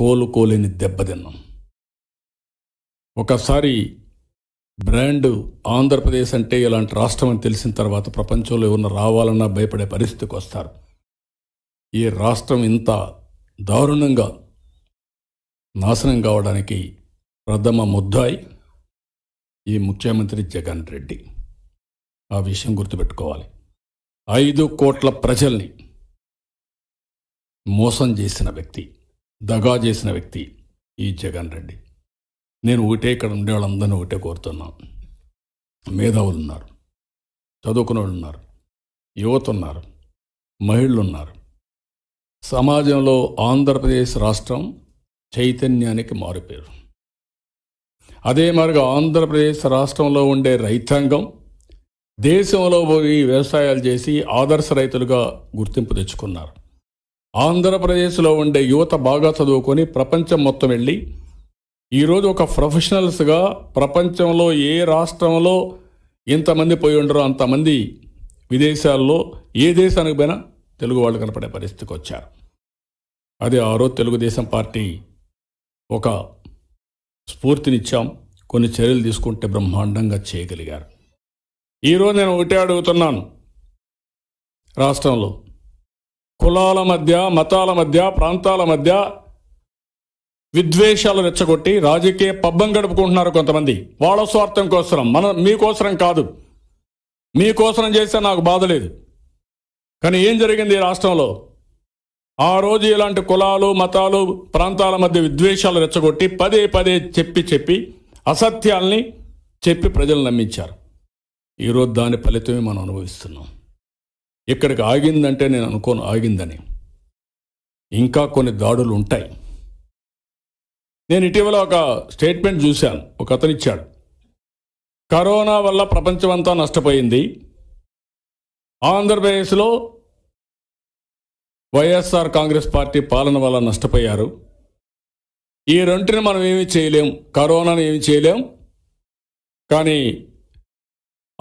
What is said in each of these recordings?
కోలుకోలేని దెబ్బతిన్నాం ఒకసారి బ్రాండ్ ఆంధ్రప్రదేశ్ అంటే ఇలాంటి రాష్ట్రం అని తెలిసిన తర్వాత ప్రపంచంలో ఎవరిన రావాలన్నా భయపడే పరిస్థితికి వస్తారు ఈ రాష్ట్రం ఇంత దారుణంగా నాశనం కావడానికి ప్రథమ ముద్దాయి ఈ ముఖ్యమంత్రి జగన్ రెడ్డి ఆ విషయం గుర్తుపెట్టుకోవాలి ఐదు కోట్ల ప్రజల్ని మోసం చేసిన వ్యక్తి దగా చేసిన వ్యక్తి ఈ జగన్ రెడ్డి నేను ఒకటే ఇక్కడ ఉండే వాళ్ళందరినీ ఒకటే కోరుతున్నాను మేధావులు ఉన్నారు చదువుకున్న వాళ్ళు ఉన్నారు యువత ఉన్నారు మహిళలు ఉన్నారు సమాజంలో ఆంధ్రప్రదేశ్ రాష్ట్రం చైతన్యానికి మారిపోయారు అదే మరిగా ఆంధ్రప్రదేశ్ రాష్ట్రంలో ఉండే రైతాంగం దేశంలో పోయి వ్యవసాయాలు చేసి ఆదర్శ రైతులుగా గుర్తింపు తెచ్చుకున్నారు ఆంధ్రప్రదేశ్లో ఉండే యువత బాగా చదువుకొని ప్రపంచం మొత్తం వెళ్ళి ఈరోజు ఒక ప్రొఫెషనల్స్గా ప్రపంచంలో ఏ రాష్ట్రంలో ఎంతమంది పోయి ఉండరో అంతమంది విదేశాల్లో ఏ దేశానికి పోయినా తెలుగు వాళ్ళు కనపడే పరిస్థితికి వచ్చారు అది ఆ రోజు తెలుగుదేశం పార్టీ ఒక స్ఫూర్తినిచ్చాం కొన్ని చర్యలు తీసుకుంటే బ్రహ్మాండంగా చేయగలిగారు ఈరోజు నేను ఒకటే అడుగుతున్నాను రాష్ట్రంలో కులాల మధ్య మతాల మధ్య ప్రాంతాల మధ్య విద్వేషాలు రెచ్చగొట్టి రాజకీయ పబ్బం గడుపుకుంటున్నారు కొంతమంది వాళ్ళ స్వార్థం కోసరం మన మీకోసరం కాదు మీకోసరం చేస్తే నాకు బాధ లేదు కానీ ఏం జరిగింది ఈ రాష్ట్రంలో ఆ రోజు ఇలాంటి కులాలు మతాలు ప్రాంతాల మధ్య విద్వేషాలు రెచ్చగొట్టి పదే పదే చెప్పి చెప్పి అసత్యాల్ని చెప్పి ప్రజలు నమ్మించారు ఈరోజు దాని ఫలితమే మనం అనుభవిస్తున్నాం ఇక్కడికి ఆగిందంటే నేను అనుకోను ఆగిందని ఇంకా కొన్ని దాడులు ఉంటాయి నేను ఇటీవల ఒక స్టేట్మెంట్ చూశాను ఒక అతను ఇచ్చాడు కరోనా వల్ల ప్రపంచమంతా నష్టపోయింది ఆంధ్రప్రదేశ్లో వైఎస్ఆర్ కాంగ్రెస్ పార్టీ పాలన వల్ల నష్టపోయారు ఈ రెంటిని మనం ఏమి చేయలేం కరోనాను ఏమి చేయలేం కానీ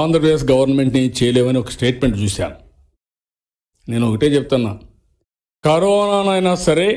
ఆంధ్రప్రదేశ్ గవర్నమెంట్ని చేయలేమని ఒక స్టేట్మెంట్ చూశాను నేను ఒకటే చెప్తున్నా కరోనానైనా సరే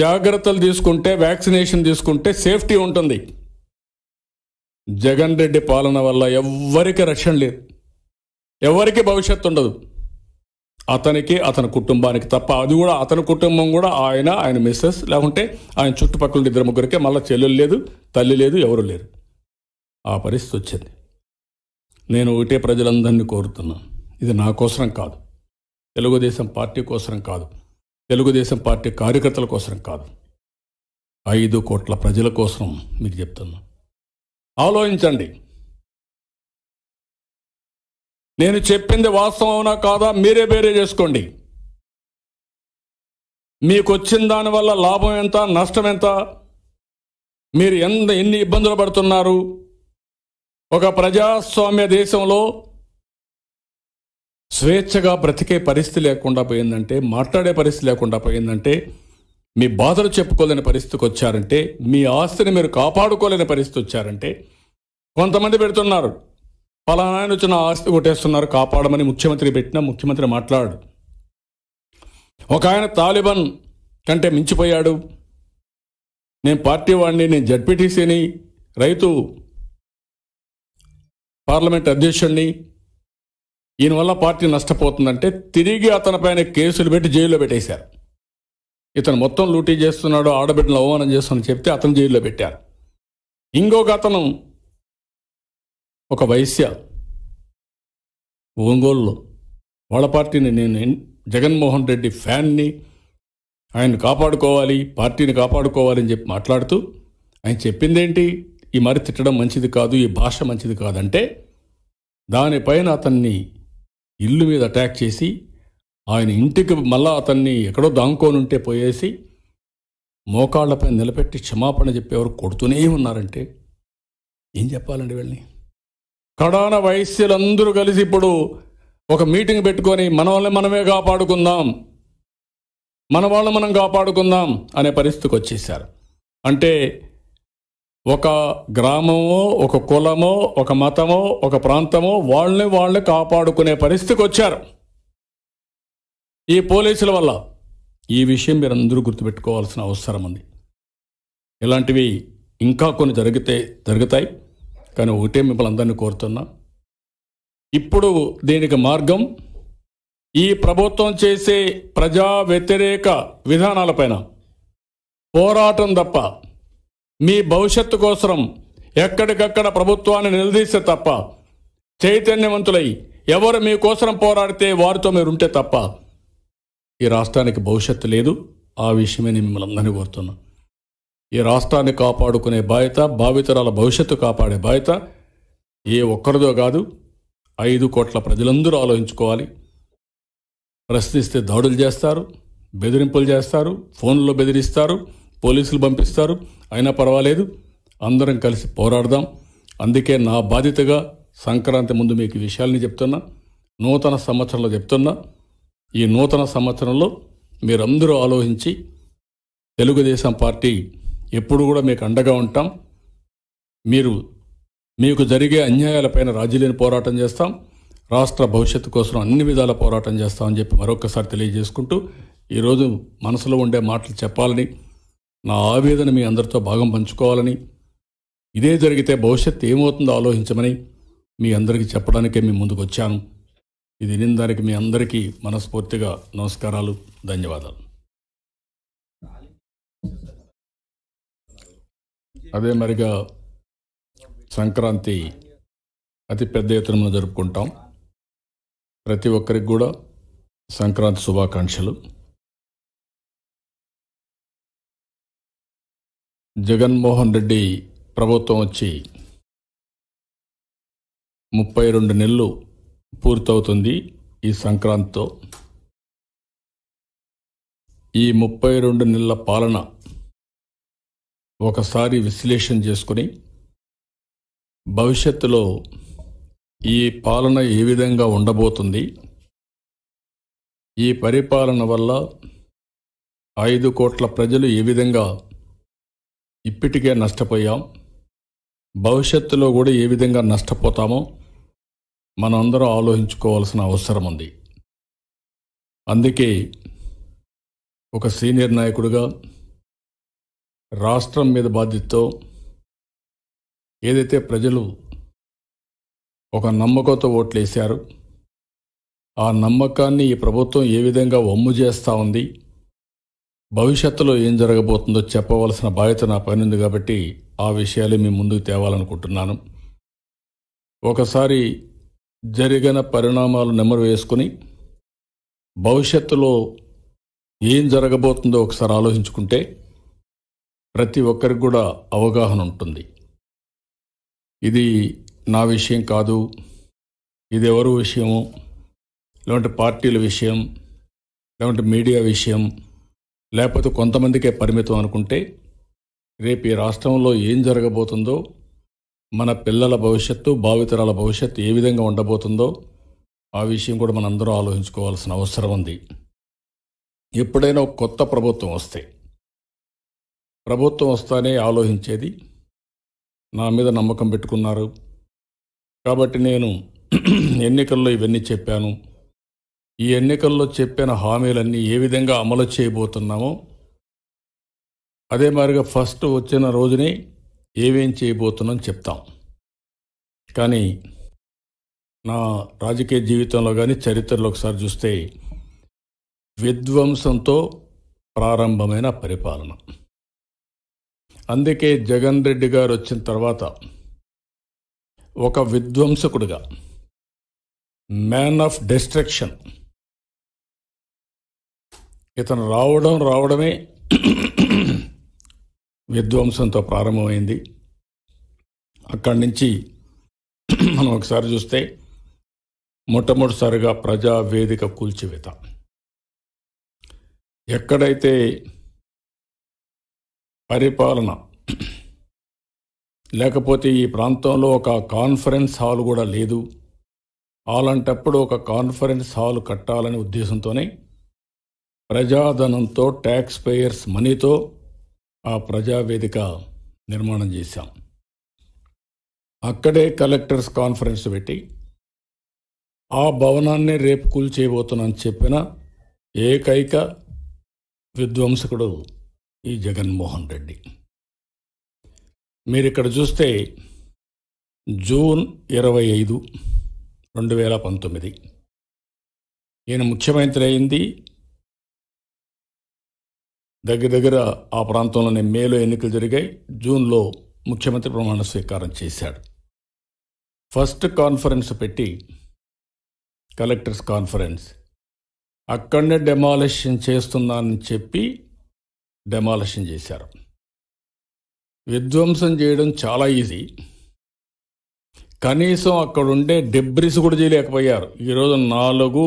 జాగ్రత్తలు తీసుకుంటే వ్యాక్సినేషన్ తీసుకుంటే సేఫ్టీ ఉంటుంది జగన్ రెడ్డి పాలన వల్ల ఎవ్వరికి రక్షణ లేదు ఎవరికి భవిష్యత్తు ఉండదు అతనికి అతని కుటుంబానికి తప్ప అది కూడా అతని కుటుంబం కూడా ఆయన ఆయన మిస్సెస్ లేకుంటే ఆయన చుట్టుపక్కల ఇద్దరు ముగ్గురికి మళ్ళీ చెల్లెలు లేదు తల్లి లేదు ఎవరు లేరు ఆ పరిస్థితి వచ్చింది నేను ఒకటే ప్రజలందరినీ కోరుతున్నాను ఇది నా కోసం కాదు తెలుగుదేశం పార్టీ కోసం కాదు తెలుగుదేశం పార్టీ కార్యకర్తల కోసం కాదు ఐదు కోట్ల ప్రజల కోసం మీకు చెప్తున్నా ఆలోచించండి నేను చెప్పింది వాస్తవం అవునా కాదా మీరే వేరే చేసుకోండి మీకు వచ్చిన దానివల్ల లాభం ఎంత నష్టం ఎంత మీరు ఎంత ఎన్ని ఇబ్బందులు పడుతున్నారు ఒక ప్రజాస్వామ్య దేశంలో స్వేచ్ఛగా బ్రతికే పరిస్థితి లేకుండా పోయిందంటే మాట్లాడే పరిస్థితి లేకుండా పోయిందంటే మీ బాధలు చెప్పుకోలేని పరిస్థితికి వచ్చారంటే మీ ఆస్తిని మీరు కాపాడుకోలేని పరిస్థితి వచ్చారంటే కొంతమంది పెడుతున్నారు ఫలానాయన వచ్చిన ఆస్తి కొట్టేస్తున్నారు కాపాడమని ముఖ్యమంత్రి పెట్టినా ముఖ్యమంత్రి మాట్లాడు ఒక ఆయన తాలిబాన్ కంటే మించిపోయాడు నేను పార్టీ వాడిని నేను జడ్పీటీసీని రైతు పార్లమెంట్ అధ్యక్షుడిని ఈయన వల్ల పార్టీ నష్టపోతుందంటే తిరిగి అతనిపైన కేసులు పెట్టి జైల్లో పెట్టేశారు ఇతను మొత్తం లూటీ చేస్తున్నాడు ఆడబిడ్డను అవమానం చేస్తున్నా చెప్తే అతను జైల్లో పెట్టారు ఇంకొక అతను ఒక వైశ్య ఒంగోలులో వాళ్ళ పార్టీని నేను జగన్మోహన్ రెడ్డి ఫ్యాన్ని ఆయన్ని కాపాడుకోవాలి పార్టీని కాపాడుకోవాలని చెప్పి మాట్లాడుతూ ఆయన చెప్పింది ఏంటి ఈ మరి తిట్టడం మంచిది కాదు ఈ భాష మంచిది కాదంటే దానిపైన అతన్ని ఇల్లు మీద అటాక్ చేసి ఆయన ఇంటికి మళ్ళా అతన్ని ఎక్కడో దాంకోనుంటే పోయేసి మోకాళ్లపై నిలబెట్టి క్షమాపణ చెప్పేవారు కొడుతూనే ఉన్నారంటే ఏం చెప్పాలండి వీళ్ళని కడాన వైశ్యులందరూ కలిసి ఇప్పుడు ఒక మీటింగ్ పెట్టుకొని మన వాళ్ళని మనమే కాపాడుకుందాం మన వాళ్ళని మనం కాపాడుకుందాం అనే పరిస్థితికి వచ్చేసారు అంటే ఒక గ్రామమో ఒక కులమో ఒక మతమో ఒక ప్రాంతమో వాళ్ళని వాళ్ళని కాపాడుకునే పరిస్థితికి వచ్చారు ఈ పోలీసుల వల్ల ఈ విషయం మీరు అందరూ గుర్తుపెట్టుకోవాల్సిన అవసరం ఉంది ఇలాంటివి ఇంకా కొన్ని జరిగితే జరుగుతాయి కానీ ఒకటే మిమ్మల్ని అందరినీ కోరుతున్నా ఇప్పుడు దీనికి మార్గం ఈ ప్రభుత్వం చేసే ప్రజా వ్యతిరేక విధానాలపైన పోరాటం తప్ప మీ భవిష్యత్తు కోసం ఎక్కడికక్కడ ప్రభుత్వాన్ని నిలదీస్తే తప్ప చైతన్యవంతులై ఎవరు మీ కోసరం పోరాడితే వారితో మీరుంటే తప్ప ఈ రాష్ట్రానికి భవిష్యత్తు లేదు ఆ విషయమే నేను మిమ్మల్ని అందరినీ కోరుతున్నా ఈ రాష్ట్రాన్ని కాపాడుకునే బాధ్యత భావితరాల భవిష్యత్తు కాపాడే బాధ్యత ఏ ఒక్కరిదో కాదు ఐదు కోట్ల ప్రజలందరూ ఆలోచించుకోవాలి ప్రశ్నిస్తే దాడులు చేస్తారు బెదిరింపులు చేస్తారు ఫోన్లో బెదిరిస్తారు పోలీసులు పంపిస్తారు అయినా పర్వాలేదు అందరం కలిసి పోరాడదాం అందుకే నా బాధ్యతగా సంక్రాంతి ముందు మీకు విషయాల్ని చెప్తున్నా నూతన సంవత్సరంలో చెప్తున్నా ఈ నూతన సంవత్సరంలో మీరందరూ ఆలోచించి తెలుగుదేశం పార్టీ ఎప్పుడు కూడా మీకు అండగా ఉంటాం మీరు మీకు జరిగే అన్యాయాలపైన రాజీలేని పోరాటం చేస్తాం రాష్ట్ర భవిష్యత్తు కోసం అన్ని విధాల పోరాటం చేస్తామని చెప్పి మరొకసారి తెలియజేసుకుంటూ ఈరోజు మనసులో ఉండే మాటలు చెప్పాలని నా ఆవేదన మీ అందరితో భాగం పంచుకోవాలని ఇదే జరిగితే భవిష్యత్తు ఏమవుతుందో ఆలోచించమని మీ అందరికీ చెప్పడానికే మీ ముందుకు వచ్చాను ఇది వినిన దానికి మీ అందరికీ మనస్ఫూర్తిగా నమస్కారాలు ధన్యవాదాలు అదే మరిగా సంక్రాంతి అతి పెద్ద ఎత్తున జరుపుకుంటాం ప్రతి ఒక్కరికి కూడా సంక్రాంతి శుభాకాంక్షలు జగన్మోహన్ రెడ్డి ప్రభుత్వం వచ్చి ముప్పై రెండు నెలలు పూర్తవుతుంది ఈ సంక్రాంతితో ఈ ముప్పై రెండు నెలల పాలన ఒకసారి విశ్లేషణ చేసుకుని భవిష్యత్తులో ఈ పాలన ఏ విధంగా ఉండబోతుంది ఈ పరిపాలన వల్ల ఐదు కోట్ల ప్రజలు ఏ విధంగా ఇప్పటికే నష్టపోయాం భవిష్యత్తులో కూడా ఏ విధంగా నష్టపోతామో మనందరం ఆలోచించుకోవాల్సిన అవసరం ఉంది అందుకే ఒక సీనియర్ నాయకుడిగా రాష్ట్రం మీద బాధ్యతతో ఏదైతే ప్రజలు ఒక నమ్మకంతో ఓట్లేశారు ఆ నమ్మకాన్ని ఈ ప్రభుత్వం ఏ విధంగా వమ్ము చేస్తూ ఉంది భవిష్యత్తులో ఏం జరగబోతుందో చెప్పవలసిన బాధ్యత నా పని ఉంది కాబట్టి ఆ విషయాలే మీ ముందుకు తేవాలనుకుంటున్నాను ఒకసారి జరిగిన పరిణామాలు నెమరు వేసుకుని భవిష్యత్తులో ఏం జరగబోతుందో ఒకసారి ఆలోచించుకుంటే ప్రతి ఒక్కరికి కూడా అవగాహన ఉంటుంది ఇది నా విషయం కాదు ఇది ఎవరు విషయము లేదంటే పార్టీల విషయం లేదంటే మీడియా విషయం లేకపోతే కొంతమందికే పరిమితం అనుకుంటే రేపు ఈ రాష్ట్రంలో ఏం జరగబోతుందో మన పిల్లల భవిష్యత్తు భావితరాల భవిష్యత్తు ఏ విధంగా ఉండబోతుందో ఆ విషయం కూడా మనందరూ ఆలోచించుకోవాల్సిన అవసరం ఉంది ఎప్పుడైనా కొత్త ప్రభుత్వం వస్తే ప్రభుత్వం వస్తానే ఆలోచించేది నా మీద నమ్మకం పెట్టుకున్నారు కాబట్టి నేను ఎన్నికల్లో ఇవన్నీ చెప్పాను ఈ ఎన్నికల్లో చెప్పిన హామీలన్నీ ఏ విధంగా అమలు చేయబోతున్నామో అదే మాదిరిగా ఫస్ట్ వచ్చిన రోజునే ఏమేం చేయబోతున్నాం చెప్తాం కానీ నా రాజకీయ జీవితంలో కానీ చరిత్రలో ఒకసారి చూస్తే విధ్వంసంతో ప్రారంభమైన పరిపాలన అందుకే జగన్ రెడ్డి గారు వచ్చిన తర్వాత ఒక విధ్వంసకుడిగా మ్యాన్ ఆఫ్ డిస్ట్రక్షన్ ఇతను రావడం రావడమే విధ్వంసంతో ప్రారంభమైంది అక్కడి నుంచి మనం ఒకసారి చూస్తే మొట్టమొదటిసారిగా ప్రజావేదిక కూల్చివేత ఎక్కడైతే పరిపాలన లేకపోతే ఈ ప్రాంతంలో ఒక కాన్ఫరెన్స్ హాల్ కూడా లేదు అలాంటప్పుడు ఒక కాన్ఫరెన్స్ హాల్ కట్టాలనే ఉద్దేశంతోనే ప్రజాధనంతో ట్యాక్స్ పేయర్స్ మనీతో ఆ ప్రజావేదిక నిర్మాణం చేశాం అక్కడే కలెక్టర్స్ కాన్ఫరెన్స్ పెట్టి ఆ భవనాన్ని రేపు చేయబోతున్నాను చెప్పిన ఏకైక విధ్వంసకుడు ఈ జగన్మోహన్ రెడ్డి మీరు ఇక్కడ చూస్తే జూన్ ఇరవై ఐదు రెండు వేల పంతొమ్మిది ఈయన ముఖ్యమంత్రి అయింది దగ్గర దగ్గర ఆ ప్రాంతంలోనే మేలో ఎన్నికలు జరిగాయి జూన్లో ముఖ్యమంత్రి ప్రమాణ స్వీకారం చేశాడు ఫస్ట్ కాన్ఫరెన్స్ పెట్టి కలెక్టర్స్ కాన్ఫరెన్స్ అక్కడనే డెమాలిషన్ చేస్తున్నానని చెప్పి డెమాలిషన్ చేశారు విధ్వంసం చేయడం చాలా ఈజీ కనీసం అక్కడుండే డెబ్రిస్ కూడా చేయలేకపోయారు ఈరోజు నాలుగు